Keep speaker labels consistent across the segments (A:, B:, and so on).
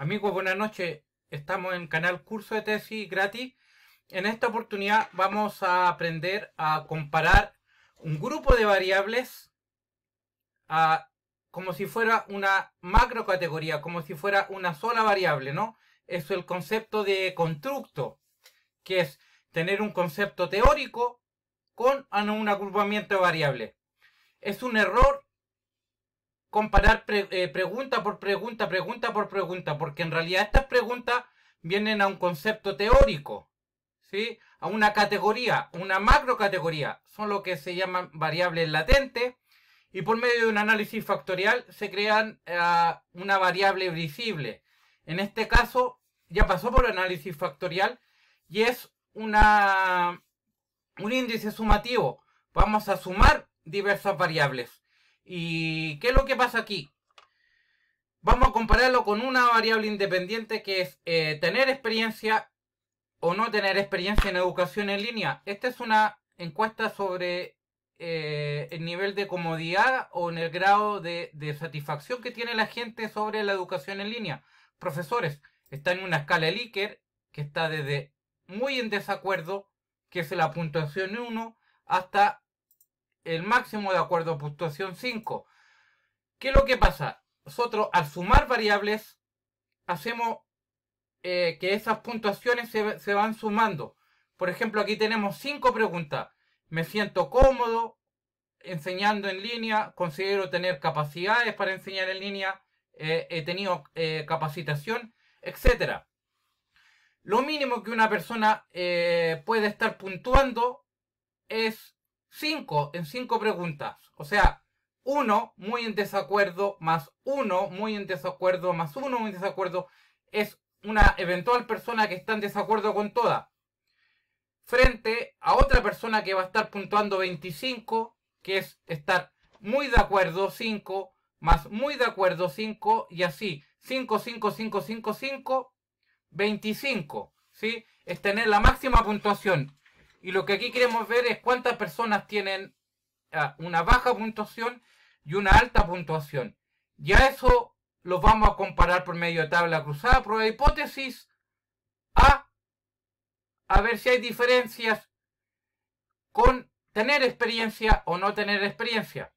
A: Amigos, buenas noches. Estamos en canal Curso de Tesis gratis. En esta oportunidad vamos a aprender a comparar un grupo de variables a, ah, como si fuera una macrocategoría, como si fuera una sola variable, ¿no? Es el concepto de constructo, que es tener un concepto teórico con un agrupamiento de variables. Es un error comparar eh, pregunta por pregunta, pregunta por pregunta, porque en realidad estas preguntas vienen a un concepto teórico, ¿sí? a una categoría, una macrocategoría. Son lo que se llaman variables latentes y por medio de un análisis factorial se crean eh, una variable visible. En este caso ya pasó por análisis factorial y es una, un índice sumativo. Vamos a sumar diversas variables. ¿Y qué es lo que pasa aquí? Vamos a compararlo con una variable independiente que es eh, tener experiencia o no tener experiencia en educación en línea. Esta es una encuesta sobre eh, el nivel de comodidad o en el grado de, satisfacción que tiene la gente sobre la educación en línea. Profesores, está en una escala Likert que está desde muy en desacuerdo, que es la puntuación 1, hasta el máximo de acuerdo a puntuación 5. ¿Qué es lo que pasa? Nosotros al sumar variables hacemos eh, que esas puntuaciones se, van sumando. Por ejemplo, aquí tenemos 5 preguntas. ¿Me siento cómodo enseñando en línea? ¿Considero tener capacidades para enseñar en línea? Eh, he tenido eh, capacitación, etcétera. Lo mínimo que una persona puede estar puntuando es 5 en 5 preguntas. O sea, 1 muy en desacuerdo más 1 muy en desacuerdo más 1 muy en desacuerdo es una eventual persona que está en desacuerdo con toda. Frente a otra persona que va a estar puntuando 25, que es estar muy de acuerdo 5, más muy de acuerdo 5 y así. 5, 5, 5, 5, 5, 25. ¿sí? Es tener la máxima puntuación y lo que aquí queremos ver es cuántas personas tienen ah, una baja puntuación y una alta puntuación. Ya eso lo vamos a comparar por medio de tabla cruzada, prueba de hipótesis, a, a ver si hay diferencias con tener experiencia o no tener experiencia.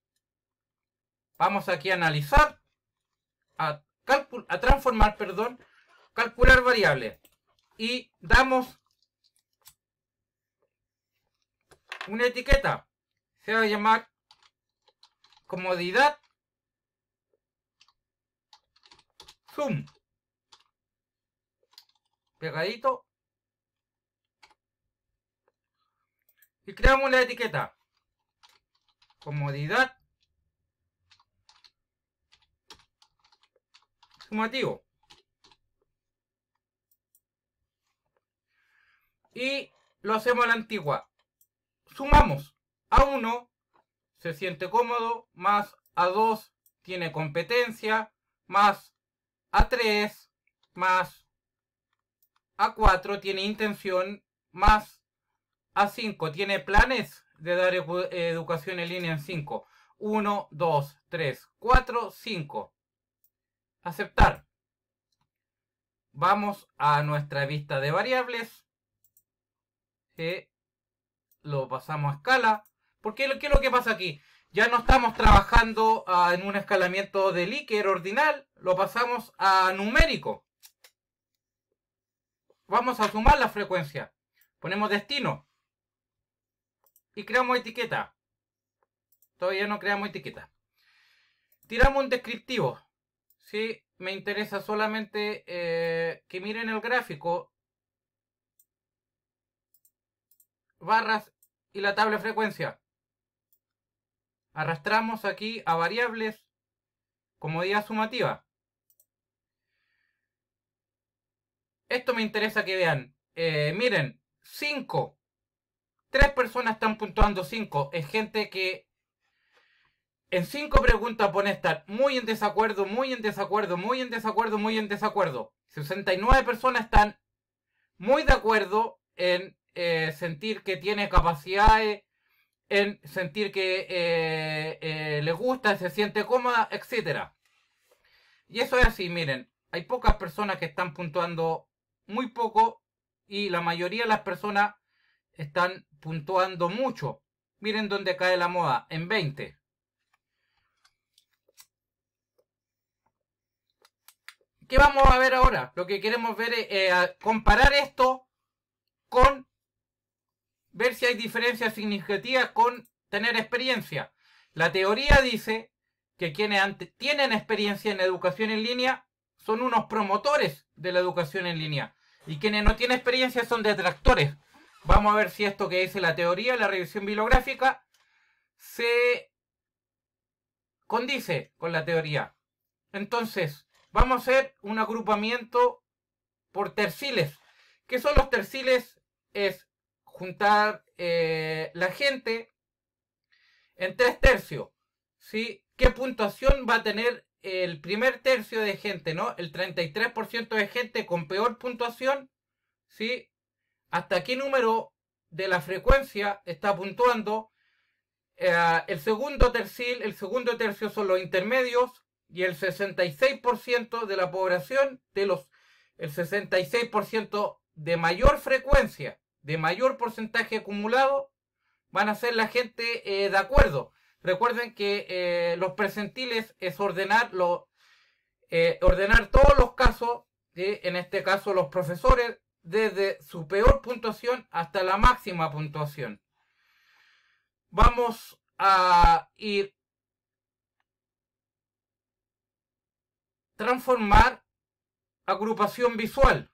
A: Vamos aquí a analizar, a, a transformar, perdón, calcular variables. Y damos Una etiqueta se va a llamar comodidad zoom pegadito y creamos una etiqueta comodidad sumativo y lo hacemos a la antigua sumamos. A 1 se siente cómodo, más a 2 tiene competencia, más a 3, más a 4 tiene intención, más a 5 tiene planes de dar educación en línea en 5. 1, 2, 3, 4, 5. Aceptar. Vamos a nuestra vista de variables lo pasamos a escala. Porque ¿qué es lo que pasa aquí? Ya no estamos trabajando ah, en un escalamiento de líquido ordinal, lo pasamos a numérico. Vamos a sumar la frecuencia. Ponemos destino. Y creamos etiqueta. Todavía no creamos etiqueta. Tiramos un descriptivo. Si me interesa solamente eh, que miren el gráfico barras y la tabla de frecuencia. Arrastramos aquí a variables comodidad sumativa. Esto me interesa que vean. Eh, miren, 5. Tres personas están puntuando 5. Es gente que en cinco preguntas pone estar muy en desacuerdo, muy en desacuerdo, muy en desacuerdo, muy en desacuerdo. 69 personas están muy de acuerdo en eh, sentir que tiene capacidades, en sentir que eh, eh, le gusta, se siente cómoda, etcétera. Y eso es así, miren, hay pocas personas que están puntuando muy poco y la mayoría de las personas están puntuando mucho. Miren dónde cae la moda, en 20. ¿Qué vamos a ver ahora? Lo que queremos ver es comparar esto con ver si hay diferencias significativas con tener experiencia. La teoría dice que quienes tienen experiencia en educación en línea son unos promotores de la educación en línea y quienes no tienen experiencia son detractores. Vamos a ver si esto que dice la teoría, la revisión bibliográfica, se condice con la teoría. Entonces, vamos a hacer un agrupamiento por terciles. ¿Qué son los terciles? Es juntar eh, la gente en tres tercios. ¿sí? ¿Qué puntuación va a tener el primer tercio de gente? ¿no? El 33% de gente con peor puntuación. ¿sí? ¿Hasta qué número de la frecuencia está puntuando? Eh, el segundo tercil, el segundo tercio son los intermedios y el 66% de la población de los el 66% de mayor frecuencia, de mayor porcentaje acumulado van a ser la gente eh, de acuerdo. Recuerden que eh, los percentiles es ordenar, eh, ordenar todos los casos, en este caso los profesores, desde su peor puntuación hasta la máxima puntuación. Vamos a ir transformar agrupación visual.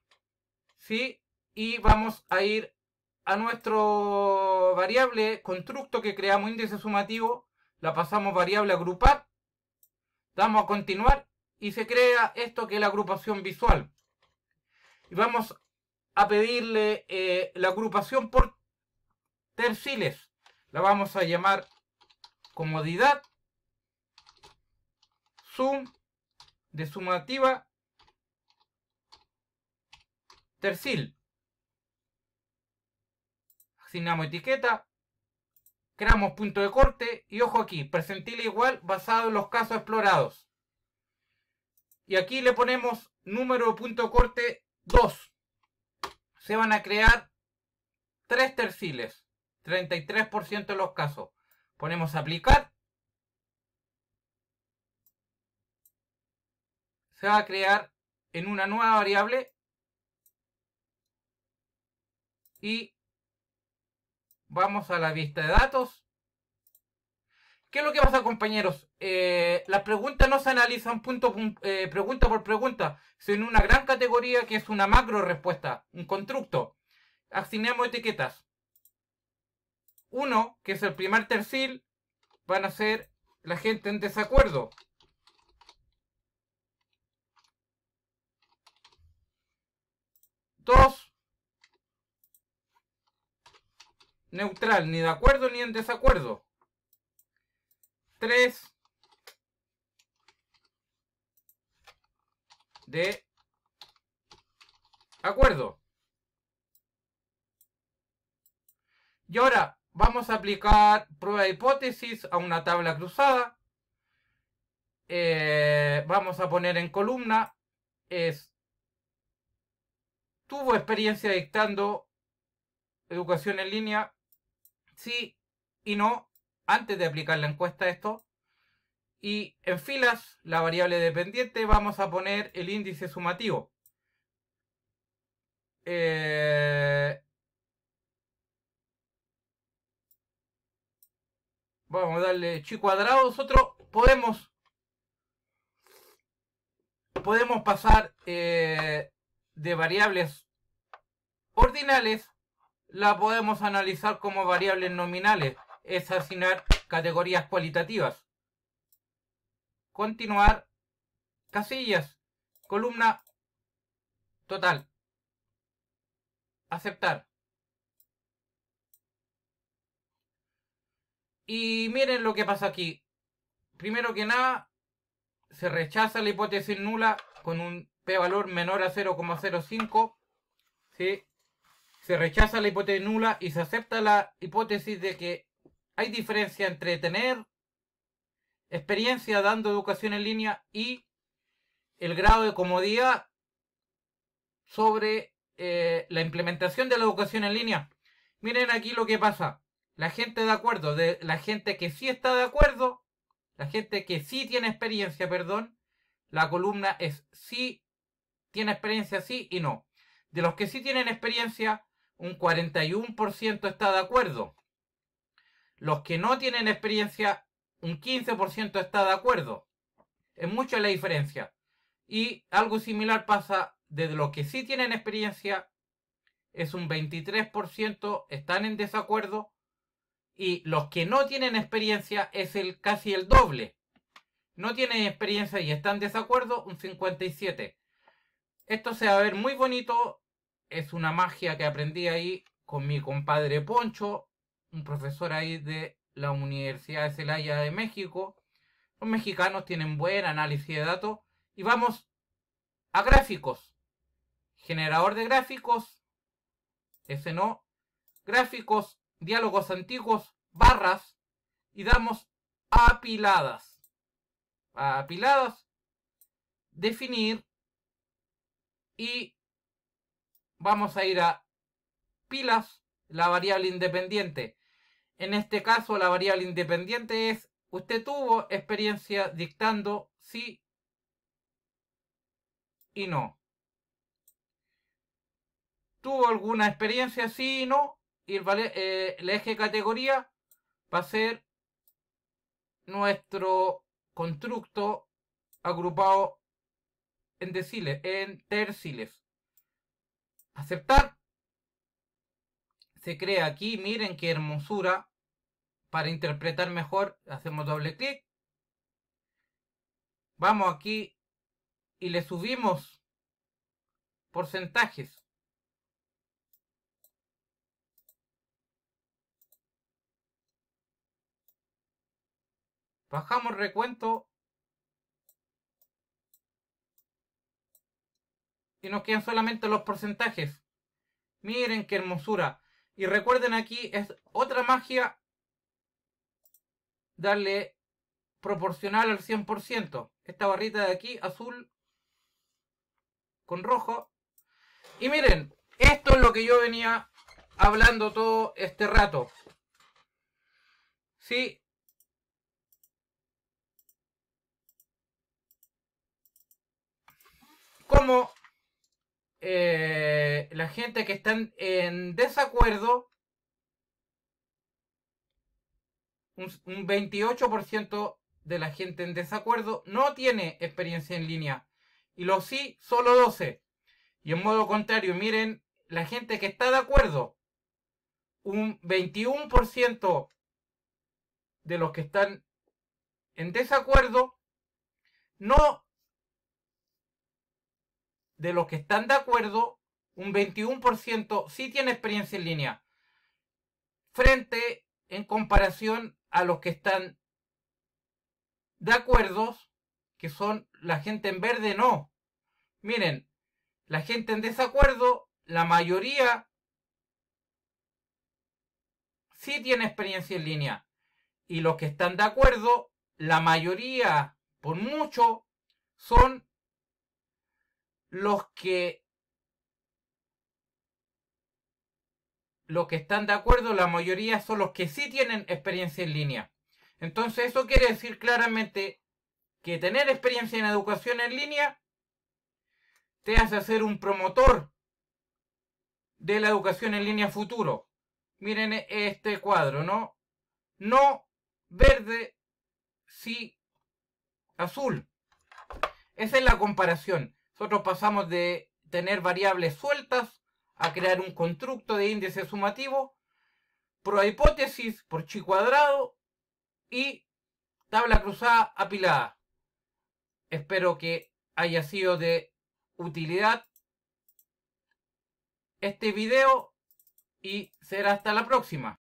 A: ¿Sí? Y vamos a ir a nuestro variable constructo que creamos índice sumativo, la pasamos variable agrupar, damos a continuar y se crea esto que es la agrupación visual. Y vamos a pedirle eh, la agrupación por terciles. La vamos a llamar comodidad, sum, de sumativa, tercil asignamos etiqueta, creamos punto de corte y ojo aquí, percentil igual basado en los casos explorados. Y aquí le ponemos número punto corte 2. Se van a crear tres terciles, 33% de los casos. Ponemos aplicar. Se va a crear en una nueva variable y Vamos a la vista de datos. ¿Qué es lo que pasa, compañeros? Eh, las preguntas no se analizan punto, eh, pregunta por pregunta, sino una gran categoría que es una macro respuesta, un constructo. Asignamos etiquetas. Uno, que es el primer tercil, van a ser la gente en desacuerdo. Dos, neutral, ni de acuerdo ni en desacuerdo. 3 de acuerdo. Y ahora vamos a aplicar prueba de hipótesis a una tabla cruzada. Eh, vamos a poner en columna es tuvo experiencia dictando educación en línea sí y no antes de aplicar la encuesta esto. Y en filas, la variable dependiente, vamos a poner el índice sumativo. Eh, vamos a darle chi cuadrado. Nosotros podemos, podemos pasar eh, de variables ordinales la podemos analizar como variables nominales, es asignar categorías cualitativas. Continuar, casillas, columna total. Aceptar. Y miren lo que pasa aquí. Primero que nada, se rechaza la hipótesis nula con un p-valor menor a 0,05. ¿sí? se rechaza la hipótesis nula y se acepta la hipótesis de que hay diferencia entre tener experiencia dando educación en línea y el grado de comodidad sobre eh, la implementación de la educación en línea. Miren aquí lo que pasa. La gente de acuerdo, de, la gente que sí está de acuerdo, la gente que sí tiene experiencia, perdón, la columna es sí tiene experiencia, sí y no. De los que sí tienen experiencia, un 41% está de acuerdo. Los que no tienen experiencia, un 15% está de acuerdo. Es mucha la diferencia. Y algo similar pasa de los que sí tienen experiencia, es un 23% están en desacuerdo. Y los que no tienen experiencia es el casi el doble. No tienen experiencia y están en desacuerdo, un 57. Esto se va a ver muy bonito es una magia que aprendí ahí con mi compadre Poncho, un profesor ahí de la Universidad de Celaya de México. Los mexicanos tienen buen análisis de datos. Y vamos a gráficos. Generador de gráficos. Ese no. Gráficos, diálogos antiguos, barras. Y damos apiladas. Apiladas. Definir. Y vamos a ir a pilas, la variable independiente. En este caso, la variable independiente es, usted tuvo experiencia dictando sí y no. Tuvo alguna experiencia sí y no, y el, eh, eje categoría va a ser nuestro constructo agrupado en deciles, en terciles. Aceptar. Se crea aquí, miren qué hermosura. Para interpretar mejor, hacemos doble clic. Vamos aquí y le subimos porcentajes. Bajamos recuento y nos quedan solamente los porcentajes. Miren qué hermosura. Y recuerden aquí es otra magia darle proporcional al 100%. Esta barrita de aquí, azul con rojo. Y miren, esto es lo que yo venía hablando todo este rato. Sí. Como eh, la gente que está en, desacuerdo, un, un 28% de la gente en desacuerdo no tiene experiencia en línea. Y los sí, solo 12. Y en modo contrario, miren, la gente que está de acuerdo, un 21% de los que están en desacuerdo no de los que están de acuerdo, un 21% sí tiene experiencia en línea, frente en comparación a los que están de acuerdo, que son la gente en verde, no. Miren, la gente en desacuerdo, la mayoría sí tiene experiencia en línea. Y los que están de acuerdo, la mayoría, por mucho, son los que los que están de acuerdo, la mayoría son los que sí tienen experiencia en línea. Entonces eso quiere decir claramente que tener experiencia en educación en línea te hace ser un promotor de la educación en línea futuro. Miren e-, este cuadro, ¿no? No verde, sí azul. Esa es la comparación. Nosotros pasamos de tener variables sueltas a crear un constructo de índice sumativo, hipótesis, por chi cuadrado y tabla cruzada apilada. Espero que haya sido de utilidad este video y será hasta la próxima.